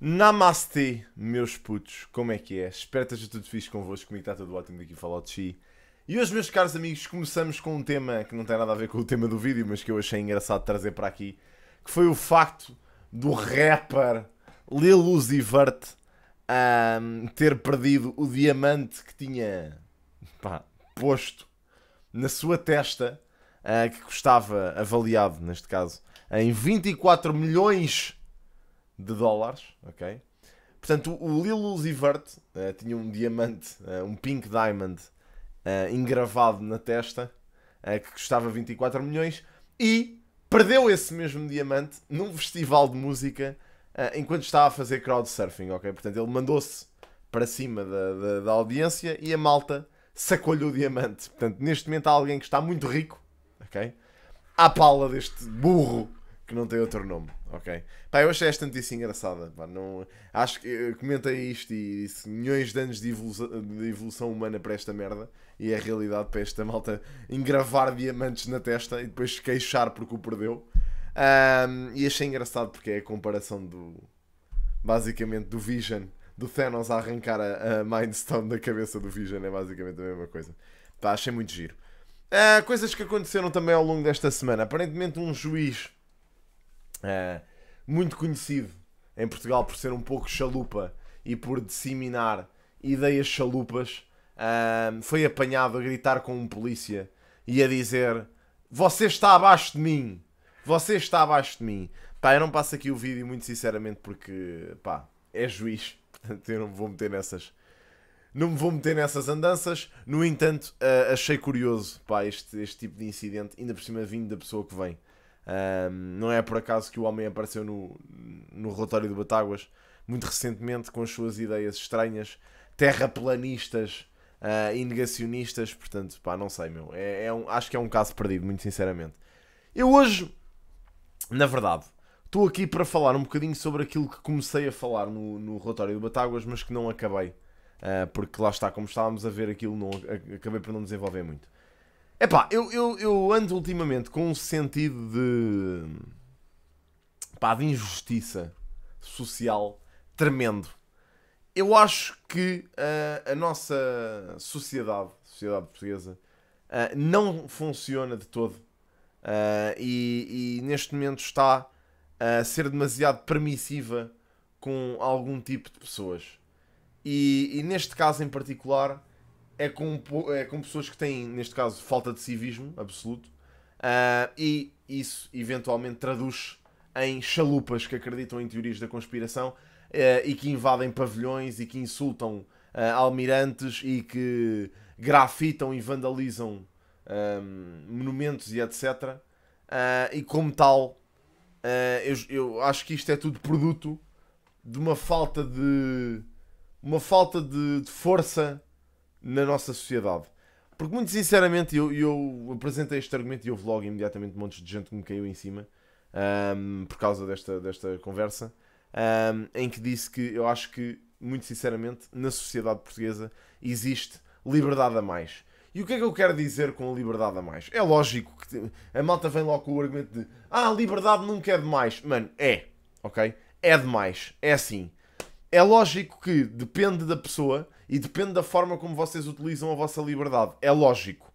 Namastê, meus putos, como é que é? Espero que esteja tudo fixe convosco, comigo está tudo ótimo daqui falar de E hoje, meus caros amigos, começamos com um tema que não tem nada a ver com o tema do vídeo, mas que eu achei engraçado trazer para aqui, que foi o facto do rapper Lil Uzi Vert um, ter perdido o diamante que tinha pá, posto na sua testa, uh, que custava, avaliado neste caso, em 24 milhões de dólares, ok? Portanto, o Lil Uzi Vert uh, tinha um diamante, uh, um pink diamond, uh, engravado na testa, que custava 24 milhões, e perdeu esse mesmo diamante num festival de música enquanto estava a fazer crowdsurfing, ok? Portanto, ele mandou-se para cima da, da, da, audiência e a malta sacou-lhe o diamante. Portanto, neste momento há alguém que está muito rico, ok? À pala deste burro que não tem outro nome, ok? Pá, eu achei esta notícia engraçada, pá, não... Acho que eh, comentei isto e disse milhões de anos de evolução, de evolução, humana para esta merda e é a realidade para esta malta engravar diamantes na testa e depois queixar porque o perdeu. Um, e achei engraçado porque é a comparação do... basicamente do Vision, do Thanos a arrancar a, a Mind Stone da cabeça do Vision, é basicamente a mesma coisa. Pá, achei muito giro. Uh, coisas que aconteceram também ao longo desta semana. Aparentemente um juiz é, muito conhecido em Portugal por ser um pouco chalupa e por disseminar ideias chalupas, foi apanhado a gritar com um polícia e a dizer: Você está abaixo de mim! Você está abaixo de mim! Pá, eu não passo aqui o vídeo muito sinceramente porque, pá, é juiz, portanto eu não me vou meter nessas. Não me vou meter nessas andanças. No entanto, uh, achei curioso pá, este, este tipo de incidente, ainda por cima vindo da pessoa que vem. Um, não é por acaso que o homem apareceu no, no relatório de Batáguas muito recentemente com as suas ideias estranhas, terraplanistas uh, e negacionistas. Portanto, pá, não sei, meu. É, é um, acho que é um caso perdido, muito sinceramente. Eu hoje, na verdade, estou aqui para falar um bocadinho sobre aquilo que comecei a falar no, no relatório do Batáguas, mas que não acabei. Uh, porque lá está, como estávamos a ver aquilo, não, acabei por não desenvolver muito. É pá, eu, eu, eu ando ultimamente com um sentido de. pá, de injustiça social tremendo. Eu acho que uh, a nossa sociedade, sociedade portuguesa, uh, não funciona de todo. Uh, e, e, neste momento está a ser demasiado permissiva com algum tipo de pessoas. E, e neste caso em particular, é com, é com pessoas que têm, neste caso, falta de civismo absoluto, uh, e isso eventualmente traduz em chalupas que acreditam em teorias da conspiração uh, e que invadem pavilhões e que insultam uh, almirantes e que grafitam e vandalizam um, monumentos e etc. e como tal, eu, eu acho que isto é tudo produto de uma falta de uma falta de, de força na nossa sociedade. Porque, muito sinceramente, eu, eu apresentei este argumento e houve logo imediatamente um monte de gente que me caiu em cima um, por causa desta, desta conversa, um, em que disse que eu acho que, muito sinceramente, na sociedade portuguesa existe liberdade a mais. E o que é que eu quero dizer com a liberdade a mais? É lógico que a malta vem logo com o argumento de ah, liberdade nunca é demais. Mano, é, ok? É demais. É assim. É lógico que depende da pessoa e depende da forma como vocês utilizam a vossa liberdade. É lógico.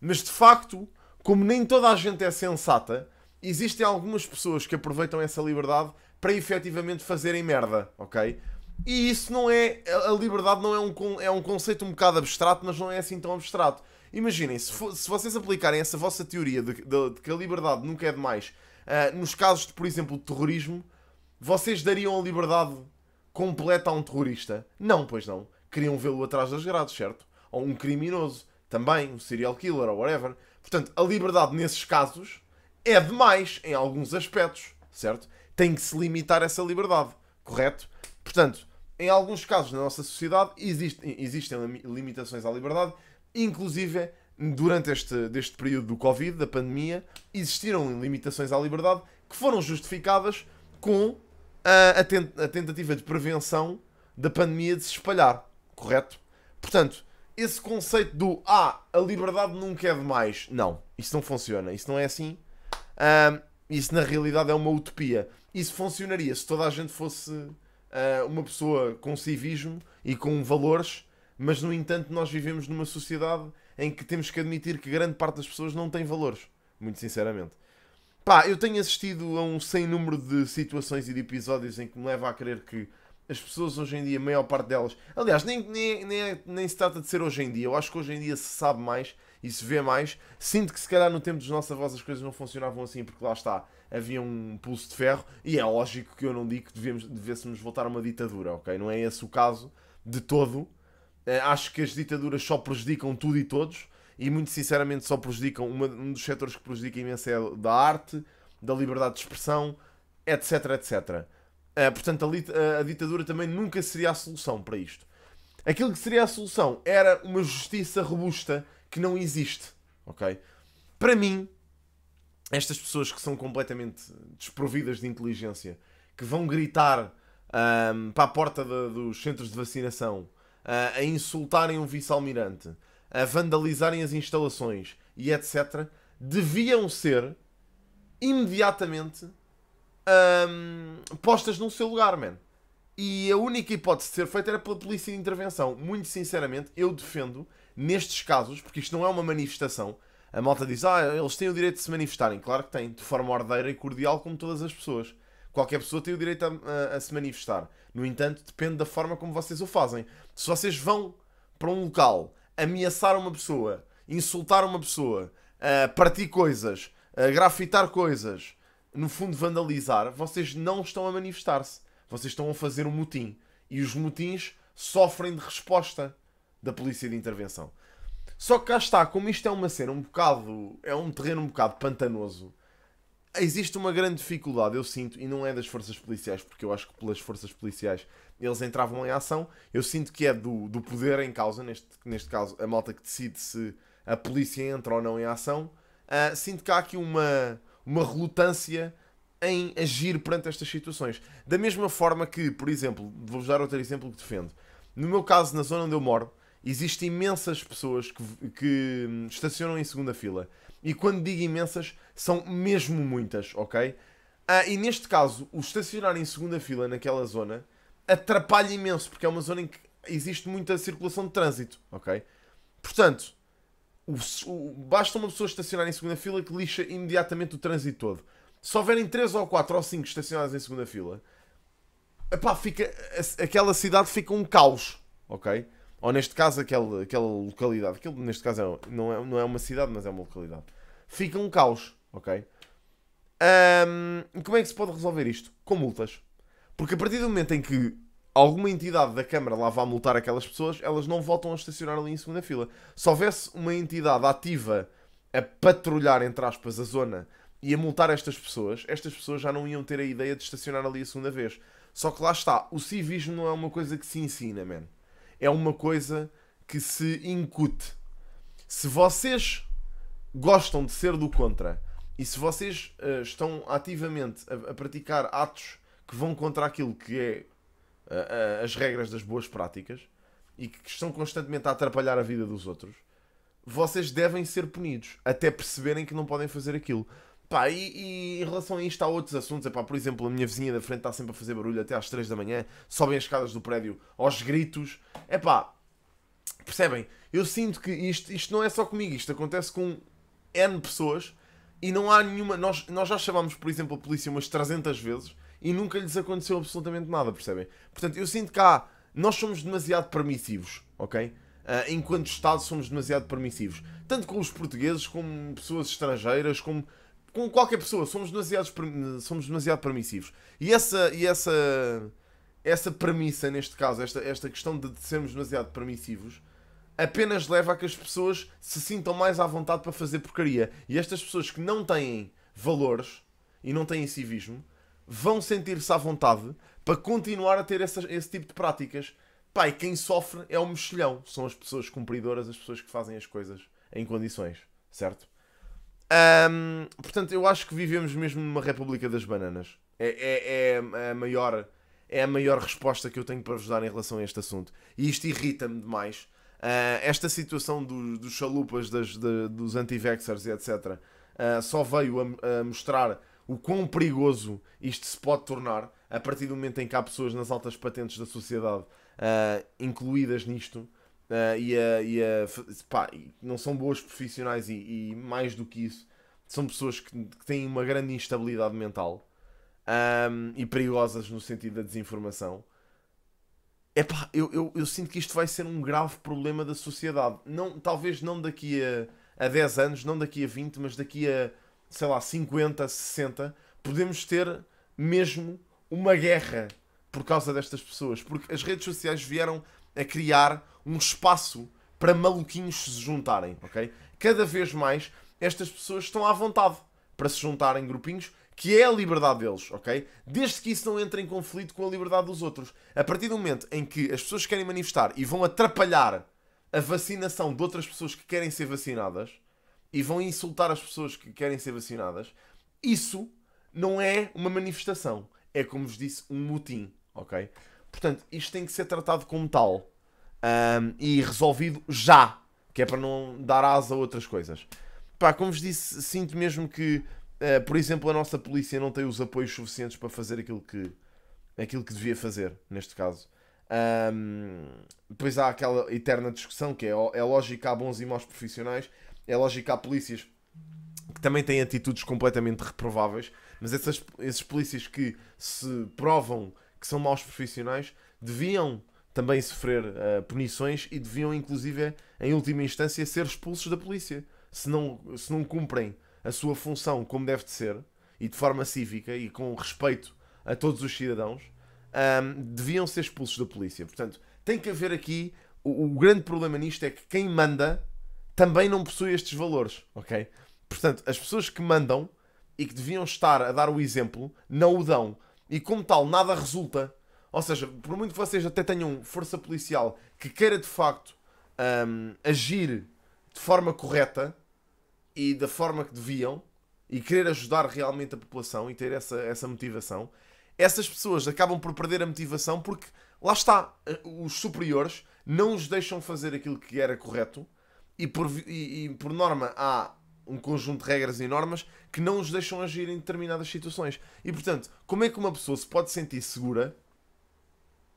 Mas de facto, como nem toda a gente é sensata, existem algumas pessoas que aproveitam essa liberdade para efetivamente fazerem merda, ok? E isso não é. A liberdade não é um, é um conceito um bocado abstrato, mas não é assim tão abstrato. Imaginem, se, for, se vocês aplicarem essa vossa teoria de, de, de que a liberdade nunca é demais uh, nos casos de, por exemplo, terrorismo, vocês dariam a liberdade completa a um terrorista? Não, pois não queriam vê-lo atrás das grades, certo? Ou um criminoso, também, um serial killer ou whatever. Portanto, a liberdade nesses casos é demais em alguns aspectos, certo? Tem que se limitar essa liberdade, correto? Portanto, em alguns casos na nossa sociedade existem, existem limitações à liberdade, inclusive durante este deste período do Covid, da pandemia, existiram limitações à liberdade que foram justificadas com a, a, tent, a tentativa de prevenção da pandemia de se espalhar, correto? Portanto, esse conceito do ah, a liberdade nunca é demais, não, isso não funciona, isso não é assim. Um, isso na realidade é uma utopia. Isso funcionaria se toda a gente fosse uh, uma pessoa com civismo e com valores, mas no entanto nós vivemos numa sociedade em que temos que admitir que grande parte das pessoas não tem valores, muito sinceramente. Pá, eu tenho assistido a um sem número de situações e de episódios em que me leva a crer que as pessoas hoje em dia, a maior parte delas, aliás, nem, nem, nem, é, nem, se trata de ser hoje em dia, eu acho que hoje em dia se sabe mais e se vê mais. Sinto que se calhar no tempo dos nossos avós as coisas não funcionavam assim, porque lá está, havia um pulso de ferro, e é lógico que eu não digo que devemos, devêssemos voltar a uma ditadura, ok? Não é esse o caso de todo. Eh, acho que as ditaduras só prejudicam tudo e todos, e muito sinceramente só prejudicam. Uma, um dos setores que prejudica imenso é da arte, da liberdade de expressão, etc, etc. Uh, portanto, a, eh, a, ditadura também nunca seria a solução para isto. Aquilo que seria a solução era uma justiça robusta que não existe, ok? Para mim, estas pessoas que são completamente desprovidas de inteligência, que vão gritar para a porta de, dos centros de vacinação, uh, a insultarem um vice-almirante, a vandalizarem as instalações e etc., deviam ser imediatamente um, postas num seu lugar, man. E a única hipótese de ser feita era pela polícia de intervenção. Muito sinceramente, eu defendo, nestes casos, porque isto não é uma manifestação. A malta diz, ah, eles têm o direito de se manifestarem. Claro que têm, de forma ordeira e cordial, como todas as pessoas. Qualquer pessoa tem o direito a, a, a se manifestar. No entanto, depende da forma como vocês o fazem. Se vocês vão para um local ameaçar uma pessoa, insultar uma pessoa, uh, partir coisas, uh, grafitar coisas, no fundo, vandalizar, vocês não estão a manifestar-se. Vocês estão a fazer um motim. E os motins sofrem de resposta da polícia de intervenção. Só que cá está, como isto é uma cena um bocado. é um terreno um bocado pantanoso, existe uma grande dificuldade, eu sinto, e não é das forças policiais, porque eu acho que pelas forças policiais eles entravam em ação. Eu sinto que é do, do poder em causa, neste, neste caso, a malta que decide se a polícia entra ou não em ação. Uh, sinto que há aqui uma uma relutância em agir perante estas situações. Da mesma forma que, por exemplo, vou-vos dar outro exemplo que defendo. No meu caso, na zona onde eu moro, existem imensas pessoas que, que estacionam em segunda fila. E quando digo imensas, são mesmo muitas, ok? Ah, e neste caso, o estacionar em segunda fila naquela zona atrapalha imenso, porque é uma zona em que existe muita circulação de trânsito, ok? Portanto, o, o, basta uma pessoa estacionar em segunda fila que lixa imediatamente o trânsito todo. Se houverem 3 ou 4 ou 5 estacionadas em segunda fila, epá, fica, a, aquela cidade fica um caos, ok? Ou neste caso, aquela, aquela localidade. Aquilo, neste caso, é, não, é, não é uma cidade, mas é uma localidade. Fica um caos, ok? Um, como é que se pode resolver isto? Com multas. Porque a partir do momento em que alguma entidade da Câmara lá vá multar aquelas pessoas, elas não voltam a estacionar ali em segunda fila. Se houvesse uma entidade ativa a patrulhar, entre aspas, a zona e a multar estas pessoas, estas pessoas já não iam ter a ideia de estacionar ali a segunda vez. Só que lá está, o civismo não é uma coisa que se ensina, man. É uma coisa que se incute. Se vocês gostam de ser do contra e se vocês uh, estão ativamente a, a praticar atos que vão contra aquilo que é as regras das boas práticas e que estão constantemente a atrapalhar a vida dos outros, vocês devem ser punidos até perceberem que não podem fazer aquilo. Pá, e, e, em relação a isto há outros assuntos, epá, por exemplo, a minha vizinha da frente está sempre a fazer barulho até às 3 da manhã, sobem as escadas do prédio aos gritos, é pá, percebem? Eu sinto que isto, isto não é só comigo, isto acontece com N pessoas e não há nenhuma. Nós, nós já chamámos, por exemplo, a polícia umas 300 vezes e nunca lhes aconteceu absolutamente nada, percebem? Portanto, eu sinto que há nós somos demasiado permissivos, ok? Uh, enquanto Estado somos demasiado permissivos. Tanto com os portugueses, como pessoas estrangeiras, como com qualquer pessoa, somos demasiado, somos demasiado permissivos. E essa, e essa, essa premissa, neste caso, esta, esta questão de sermos demasiado permissivos, apenas leva a que as pessoas se sintam mais à vontade para fazer porcaria. E estas pessoas que não têm valores e não têm civismo, vão sentir-se à vontade para continuar a ter essa, esse tipo de práticas. Pai, quem sofre é o mexilhão. São as pessoas cumpridoras, as pessoas que fazem as coisas em condições, certo? Um, portanto, eu acho que vivemos mesmo numa república das bananas. É, é, é, a maior, é a maior resposta que eu tenho para vos dar em relação a este assunto. E isto irrita-me demais. Uh, esta situação do, dos chalupas, das, de, dos anti vexers e etc. Uh, ah, só veio a, a mostrar o quão perigoso isto se pode tornar a partir do momento em que há pessoas nas altas patentes da sociedade uh, incluídas nisto uh, e, a, e a, pá, não são boas profissionais e, e, mais do que isso, são pessoas que, que têm uma grande instabilidade mental um, e perigosas no sentido da desinformação. Epá, eu, eu, eu sinto que isto vai ser um grave problema da sociedade. Não, talvez não daqui a, a 10 anos, não daqui a 20, mas daqui a sei lá, 50, 60, podemos ter mesmo uma guerra por causa destas pessoas. Porque as redes sociais vieram a criar um espaço para maluquinhos se juntarem, ok? Cada vez mais estas pessoas estão à vontade para se juntarem em grupinhos, que é a liberdade deles, ok? Desde que isso não entre em conflito com a liberdade dos outros. A partir do momento em que as pessoas querem manifestar e vão atrapalhar a vacinação de outras pessoas que querem ser vacinadas, e vão insultar as pessoas que querem ser vacinadas, isso não é uma manifestação. É, como vos disse, um motim, ok? Portanto, isto tem que ser tratado como tal. Um, e resolvido já. Que é para não dar asa a outras coisas. Pá, como vos disse, sinto mesmo que, uh, por exemplo, a nossa polícia não tem os apoios suficientes para fazer aquilo que, aquilo que devia fazer, neste caso. Um, depois há aquela eterna discussão que é, é lógico que há bons e maus profissionais, é lógico que há polícias que também têm atitudes completamente reprováveis, mas essas, esses polícias que se provam que são maus profissionais deviam também sofrer uh, punições e deviam, inclusive, em última instância, ser expulsos da polícia. Se não, se não cumprem a sua função como deve de ser, e de forma cívica e com respeito a todos os cidadãos, um, deviam ser expulsos da polícia. Portanto, tem que haver aqui. O, o grande problema nisto é que quem manda também não possui estes valores, ok? Portanto, as pessoas que mandam e que deviam estar a dar o exemplo não o dão. E como tal, nada resulta. Ou seja, por muito que vocês até tenham força policial que queira de facto um, agir de forma correta e da forma que deviam e querer ajudar realmente a população e ter essa, essa motivação, essas pessoas acabam por perder a motivação porque lá está, eh, os superiores não os deixam fazer aquilo que era correto e por, e, e por norma há um conjunto de regras e normas que não os deixam agir em determinadas situações. E portanto, como é que uma pessoa se pode sentir segura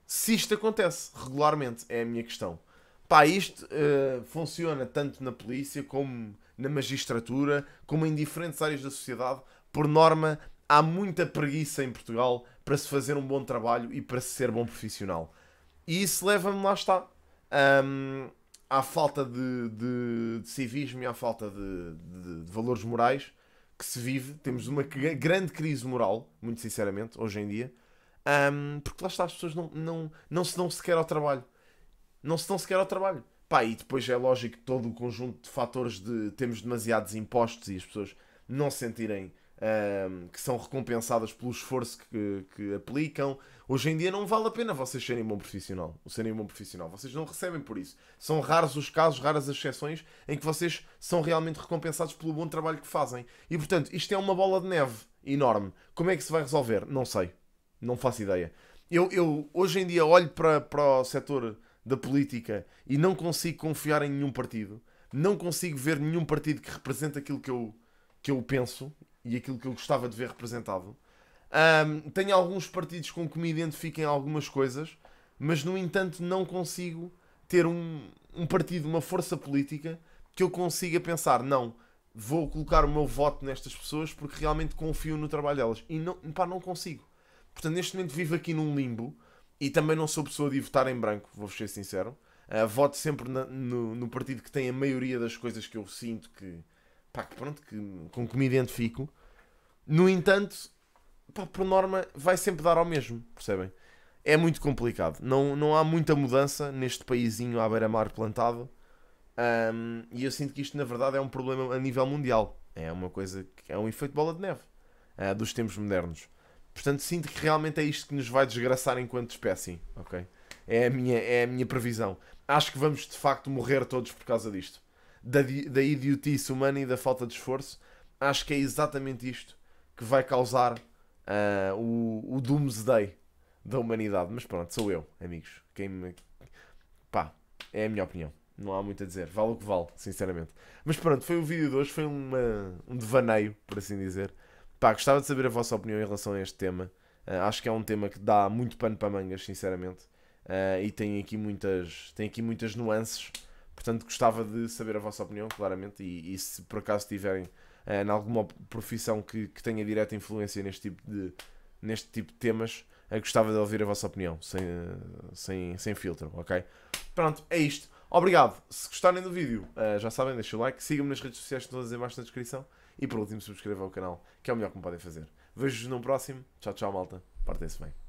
se isto acontece regularmente? É a minha questão. Pá, isto uh, funciona tanto na polícia como na magistratura, como em diferentes áreas da sociedade. Por norma, há muita preguiça em Portugal para se fazer um bom trabalho e para se ser bom profissional. E isso leva-me lá está. Um, à falta de, de, de civismo e à falta de, de, de valores morais que se vive. Temos uma grande crise moral, muito sinceramente, hoje em dia. Um, porque lá está, as pessoas não, não, não se dão sequer ao trabalho. Não se dão sequer ao trabalho. Pá, e depois é lógico todo o conjunto de fatores de temos demasiados impostos e as pessoas não se sentirem um, que são recompensadas pelo esforço que, que aplicam. Hoje em dia não vale a pena vocês serem bom profissional, ou serem bom profissional. Vocês não recebem por isso. São raros os casos, raras as exceções em que vocês são realmente recompensados pelo bom trabalho que fazem. E portanto, isto é uma bola de neve enorme. Como é que se vai resolver? Não sei. Não faço ideia. Eu, eu hoje em dia olho para, para o setor da política e não consigo confiar em nenhum partido. Não consigo ver nenhum partido que represente aquilo que eu, que eu penso e aquilo que eu gostava de ver representado. Um, tenho alguns partidos com que me identifiquem algumas coisas, mas no entanto não consigo ter um, um partido, uma força política que eu consiga pensar, não, vou colocar o meu voto nestas pessoas porque realmente confio no trabalho delas. E não, pá, não consigo. Portanto, neste momento vivo aqui num limbo e também não sou pessoa de votar em branco, vou ser sincero. Uh, voto sempre na, no, no partido que tem a maioria das coisas que eu sinto que, pá, que pronto, que, com que me identifico. No entanto, pá, por norma, vai sempre dar ao mesmo, percebem? É muito complicado. Não, não há muita mudança neste paísinho à beira-mar plantado. Um, e eu sinto que isto, na verdade, é um problema a nível mundial. É uma coisa que é um efeito bola de neve uh, dos tempos modernos. Portanto, sinto que realmente é isto que nos vai desgraçar enquanto espécie. ok? É a minha, é a minha previsão. Acho que vamos de facto morrer todos por causa disto da, da idiotice humana e da falta de esforço, acho que é exatamente isto que vai causar uh, o, o doomsday da humanidade. Mas pronto, sou eu, amigos. Quem me... Pá, é a minha opinião. Não há muito a dizer. Vale o que vale, sinceramente. Mas pronto, foi o vídeo de hoje. Foi uma, um devaneio, por assim dizer. Pá, gostava de saber a vossa opinião em relação a este tema. Uh, acho que é um tema que dá muito pano para mangas, sinceramente. Uh, e tem aqui muitas, tem aqui muitas nuances Portanto, gostava de saber a vossa opinião, claramente, e, e se por acaso tiverem eh, em alguma profissão que, que tenha direta influência neste tipo de, neste tipo de temas, eh, gostava de ouvir a vossa opinião, sem, eh, sem, sem filtro, ok? Pronto, é isto. Obrigado. Se gostarem do vídeo, já sabem, deixem o like, sigam-me nas redes sociais todas em baixo na descrição e por último subscrevam o canal, que é o melhor que me podem fazer. Vejo-vos no próximo. Tchau, tchau, malta. Partem-se bem.